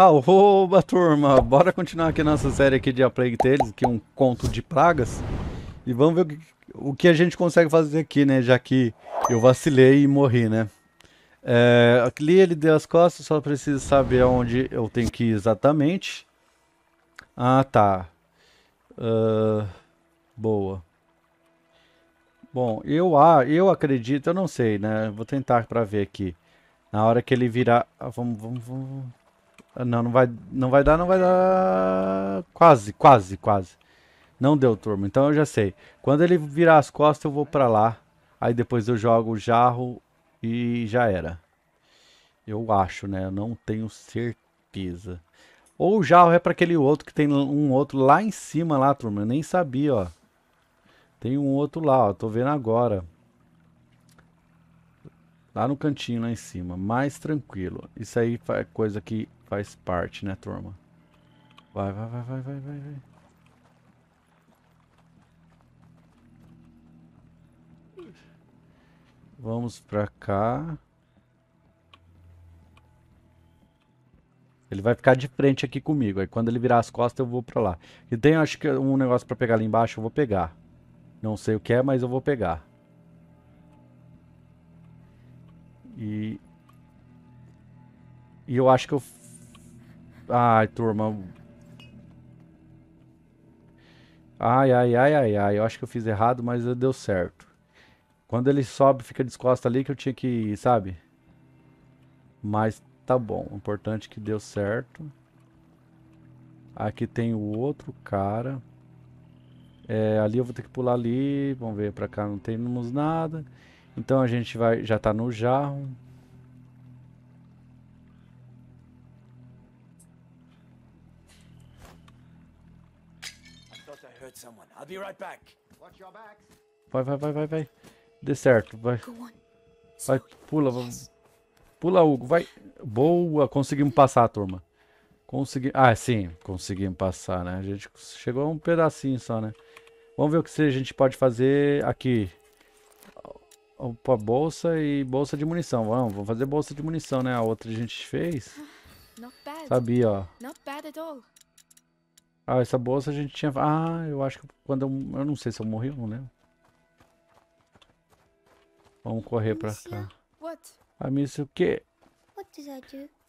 Arroba, turma! Bora continuar aqui nossa série aqui de A Plague Tales, que é um conto de pragas. E vamos ver o que, o que, a gente consegue fazer aqui, né? Já que eu vacilei e morri, né? É, ali ele deu as costas, só preciso saber onde eu tenho que ir exatamente. Ah, tá. Uh, boa. Bom, eu, ah, eu acredito, eu não sei, né? Vou tentar para ver aqui. Na hora que ele virar... Ah, vamos, vamos, vamos... Não, não vai, não vai dar, não vai dar. Quase, quase, quase. Não deu, turma. Então eu já sei. Quando ele virar as costas, eu vou pra lá. Aí depois eu jogo o jarro e já era. Eu acho, né? Eu não tenho certeza. Ou o jarro é para aquele outro que tem um outro lá em cima, lá, turma. Eu nem sabia, ó. Tem um outro lá, ó. Tô vendo agora. Lá no cantinho, lá em cima. Mais tranquilo. Isso aí é coisa que Faz parte, né, turma? Vai, vai, vai, vai, vai, vai, vai. Vamos pra cá. Ele vai ficar de frente aqui comigo. Aí quando ele virar as costas, eu vou pra lá. E tem, acho que, um negócio pra pegar ali embaixo. Eu vou pegar. Não sei o que é, mas eu vou pegar. E... E eu acho que eu Ai, turma. Ai, ai, ai, ai, ai. Eu acho que eu fiz errado, mas deu certo. Quando ele sobe, fica descosta ali que eu tinha que, sabe? Mas tá bom. O importante é que deu certo. Aqui tem o outro cara. É, ali eu vou ter que pular ali. Vamos ver, pra cá não temos nada. Então a gente vai, já tá no jarro. Vai, vai, vai, vai, vai. Dê certo, vai. Vai, pula, vamos. Pula, Hugo, vai. Boa, conseguimos passar, turma. Consegui... Ah, sim, conseguimos passar, né? A gente chegou a um pedacinho só, né? Vamos ver o que a gente pode fazer aqui. Opa, bolsa e bolsa de munição. Vamos, vamos fazer bolsa de munição, né? A outra a gente fez. Ah, Sabia, ó. Ah, essa bolsa a gente tinha... Ah, eu acho que quando eu... eu não sei se eu morri ou não lembro. Vamos correr pra cá. A missa, o quê? O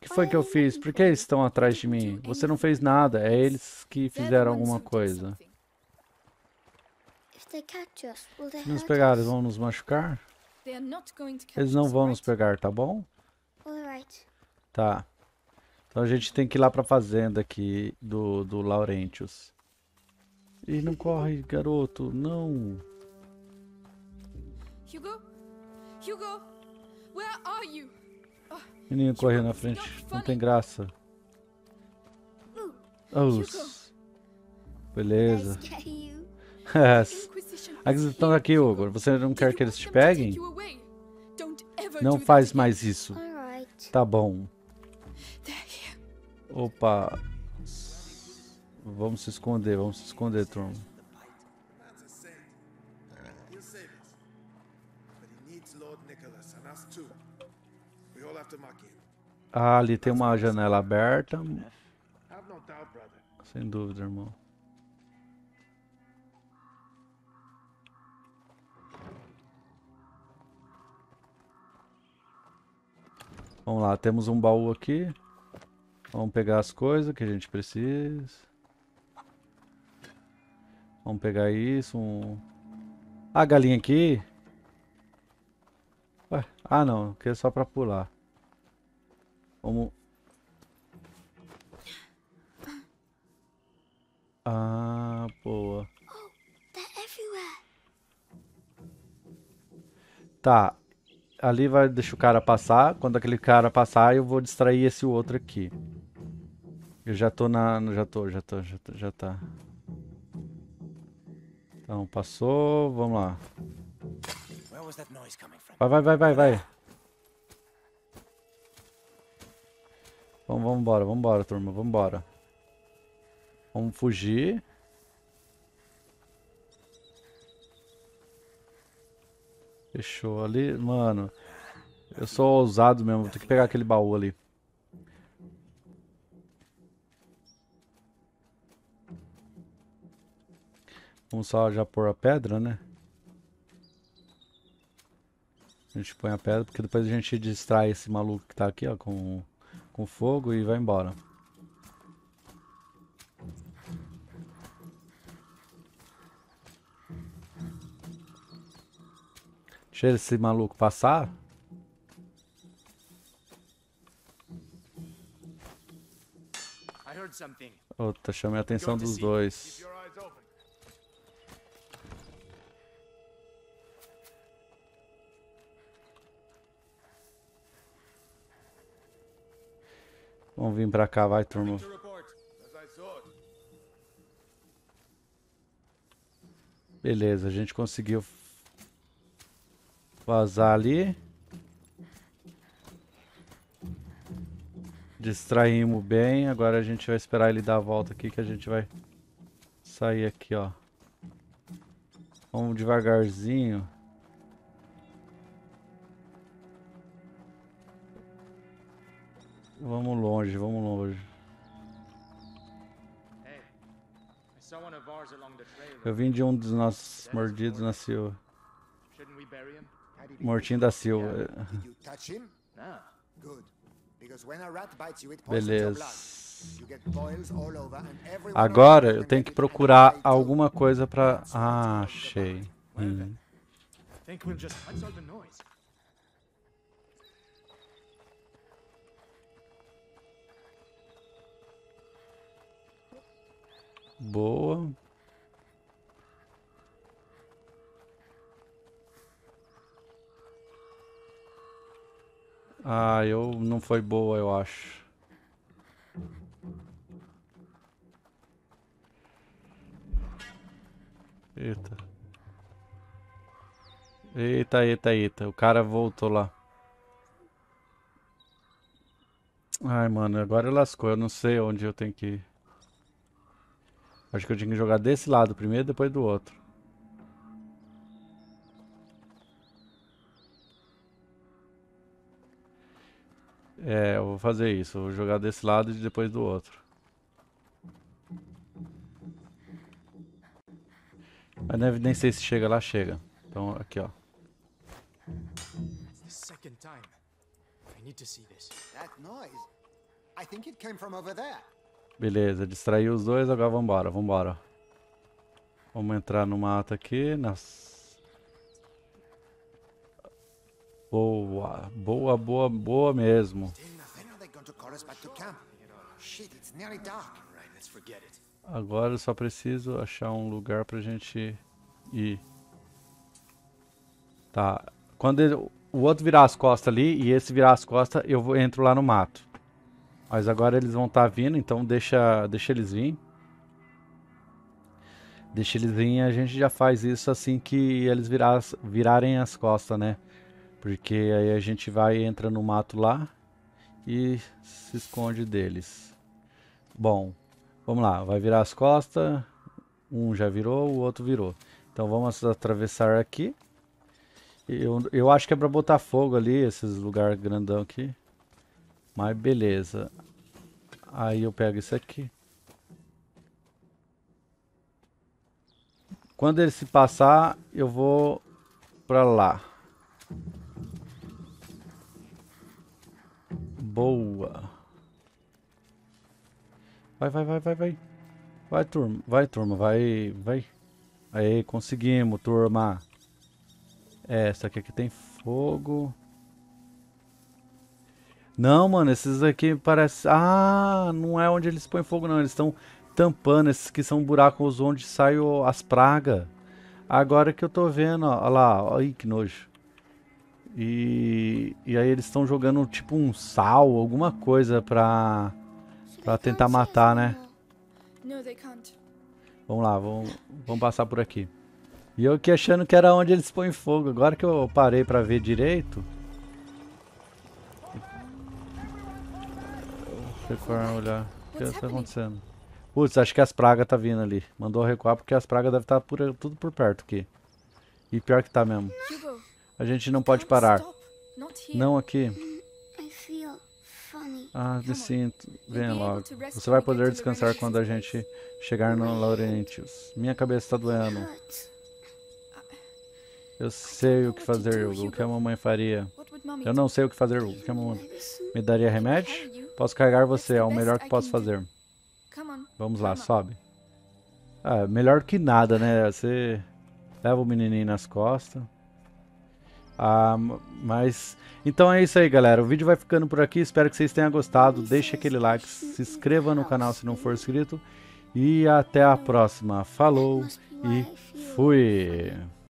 que foi que eu fiz? Por que eles estão atrás de mim? Você não fez nada. É eles que fizeram alguma coisa. Se nos pegar, eles vão nos machucar? Eles não vão nos pegar, tá bom? Tá. Então a gente tem que ir lá pra fazenda aqui do, do Laurentius. E não corre, garoto, não. Hugo? Hugo? Where are you? Oh, Menino correndo na frente, não tem graça. Oh, beleza. A questão aqui, Hugo. Você não quer que eles te peguem? Não faz mais isso. Tá bom. Opa. Vamos se esconder, vamos se esconder, turma. Ah, ali tem uma janela aberta. Sem dúvida, irmão. Vamos lá, temos um baú aqui. Vamos pegar as coisas que a gente precisa. Vamos pegar isso. Um... Ah, a galinha aqui. Ué, ah, não. Que é só pra pular. Vamos... Ah, boa. Oh, tá, tá. Ali vai deixar o cara passar. Quando aquele cara passar, eu vou distrair esse outro aqui. Eu já tô na. Já tô, já tô, já, tô, já tá. Então, passou, vamos lá. Vai, vai, vai, vai, vai. Vamos, vamos embora, vamos embora, turma, vamos embora. Vamos fugir. Fechou ali, mano. Eu sou ousado mesmo, vou ter que pegar aquele baú ali. Vamos só já pôr a pedra, né? A gente põe a pedra, porque depois a gente distrai esse maluco que tá aqui, ó, com, com fogo e vai embora. Deixa esse maluco passar. Outra, chamei a atenção dos dois. Vamos vir pra cá, vai, turma. Beleza, a gente conseguiu vazar ali. Distraímos bem. Agora a gente vai esperar ele dar a volta aqui que a gente vai sair aqui, ó. Vamos devagarzinho. Vamos longe, vamos longe. Eu vim de um dos nossos mordidos na Silva. Mortinho da Silva. Beleza. Agora eu tenho que procurar alguma coisa pra... Ah, achei. Hum. Boa. Ah, eu não foi boa, eu acho. Eita. Eita, eita, eita. O cara voltou lá. Ai, mano, agora lascou. Eu não sei onde eu tenho que ir. Acho que eu tinha que jogar desse lado primeiro, depois do outro. É, eu vou fazer isso. Eu vou jogar desse lado e depois do outro. Mas nem, nem sei se chega lá, chega. Então, aqui, ó. Second time. I need to see this. That noise? I think it came from over Beleza, distraí os dois, agora vambora, vambora. Vamos entrar no mato aqui, nas... Boa, boa, boa, boa mesmo. Agora eu só preciso achar um lugar pra gente ir. Tá, quando ele, o outro virar as costas ali e esse virar as costas, eu vou, entro lá no mato. Mas agora eles vão estar tá vindo, então deixa, deixa eles vir. Deixa eles vir, a gente já faz isso assim que eles virar, virarem as costas, né? Porque aí a gente vai, entra no mato lá e se esconde deles. Bom, vamos lá, vai virar as costas. Um já virou, o outro virou. Então vamos atravessar aqui. Eu, eu acho que é pra botar fogo ali, esses lugares grandão aqui. Mas beleza. Aí eu pego isso aqui. Quando ele se passar, eu vou pra lá. Boa. Vai, vai, vai, vai, vai. Vai, turma. Vai, turma. Vai, vai. Aí, conseguimos, turma. Essa aqui, aqui é tem fogo. Não, mano, esses aqui parece. Ah, não é onde eles põem fogo, não. Eles estão tampando esses que são buracos onde saem as pragas. Agora que eu tô vendo, ó, lá, olha aí que nojo. E, e aí eles estão jogando tipo um sal, alguma coisa pra, pra tentar matar, né? Vamos lá, vamos, vamos passar por aqui. E eu que achando que era onde eles põem fogo. Agora que eu parei pra ver direito, Recuar, olhar. O que está acontecendo? Putz, acho que as pragas tá vindo ali. Mandou recuar porque as pragas devem estar tá por, tudo por perto aqui. E pior que tá mesmo. A gente não pode parar. Não aqui. Ah, me sinto. Vem logo. Você vai poder descansar quando a gente chegar no Laurentius. Minha cabeça está doendo. Eu sei o que fazer, Hugo. O que a mamãe faria? Eu não sei o que fazer, Hugo. O que a mamãe... Me daria remédio? Posso carregar você, é o melhor que posso fazer. Vamos lá, sobe. Ah, melhor que nada, né? Você leva o menininho nas costas. Ah, mas então é isso aí, galera. O vídeo vai ficando por aqui. Espero que vocês tenham gostado. Deixe aquele like, se inscreva no canal se não for inscrito. E até a próxima. Falou e fui!